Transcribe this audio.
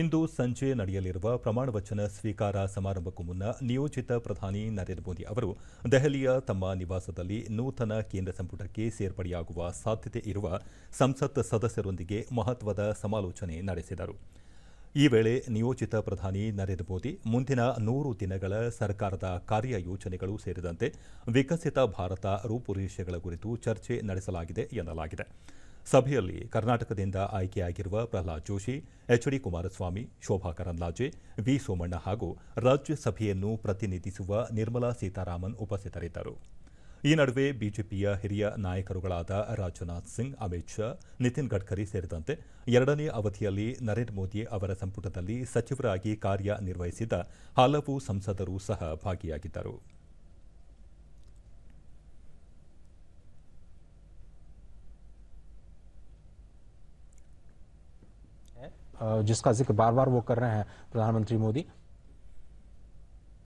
ಇಂದು ಸಂಜೆ ನಡೆಯಲಿರುವ ಪ್ರಮಾಣವಚನ ಸ್ವೀಕಾರ ಸಮಾರಂಭಕ್ಕೂ ಮುನ್ನ ನಿಯೋಜಿತ ಪ್ರಧಾನಿ ನರೇಂದ್ರ ಮೋದಿ ಅವರು ದೆಹಲಿಯ ತಮ್ಮ ನಿವಾಸದಲ್ಲಿ ನೂತನ ಕೇಂದ್ರ ಸಂಪುಟಕ್ಕೆ ಸೇರ್ಪಡೆಯಾಗುವ ಸಾಧ್ಯತೆ ಇರುವ ಸಂಸತ್ ಸದಸ್ಯರೊಂದಿಗೆ ಮಹತ್ವದ ಸಮಾಲೋಚನೆ ನಡೆಸಿದರು ಈ ವೇಳೆ ನಿಯೋಜಿತ ಪ್ರಧಾನಿ ನರೇಂದ್ರ ಮೋದಿ ಮುಂದಿನ ನೂರು ದಿನಗಳ ಸರ್ಕಾರದ ಕಾರ್ಯ ಯೋಜನೆಗಳು ಸೇರಿದಂತೆ ವಿಕಸಿತ ಭಾರತ ರೂಪುರೇಷೆಗಳ ಕುರಿತು ಚರ್ಚೆ ನಡೆಸಲಾಗಿದೆ ಎನ್ನಲಾಗಿದೆ ಸಭೆಯಲ್ಲಿ ಕರ್ನಾಟಕದಿಂದ ಆಯ್ಕೆಯಾಗಿರುವ Prahlad Joshi H D Kumaraswamy Shobha Karandlaje V Somanna ಹಾಗೂ ರಾಜ್ಯಸಭೆಯನ್ನು ಪ್ರತಿನಿಧಿಸುವ ನಿರ್ಮಲಾ ಸೀತಾರಾಮನ್ ಉಪಸ್ಥಿತರಿದ್ದರು ಈ ನಡುವೆ ಬಿಜೆಪಿಯ ಹಿರಿಯ ನಾಯಕರುಗಳಾದ ರಾಜನಾಥ್ ಸಿಂಗ್ ಅಮಿತ್ ಶಾ ನಿತಿನ್ ಗಡ್ಕರಿ ಸೇರಿದಂತೆ ಎರಡನೇ ಅವಧಿಯಲ್ಲಿ ನರೇಂದ್ರ ಮೋದಿ ಅವರ ಸಂಪುಟದಲ್ಲಿ ಸಚಿವರಾಗಿ ಕಾರ್ಯನಿರ್ವಹಿಸಿದ್ದ ಹಲವು ಸಂಸದರು ಸಹ ಭಾಗಿಯಾಗಿದ್ದರು जिसका जिक्र बार बार वो कर रहे हैं प्रधानमंत्री मोदी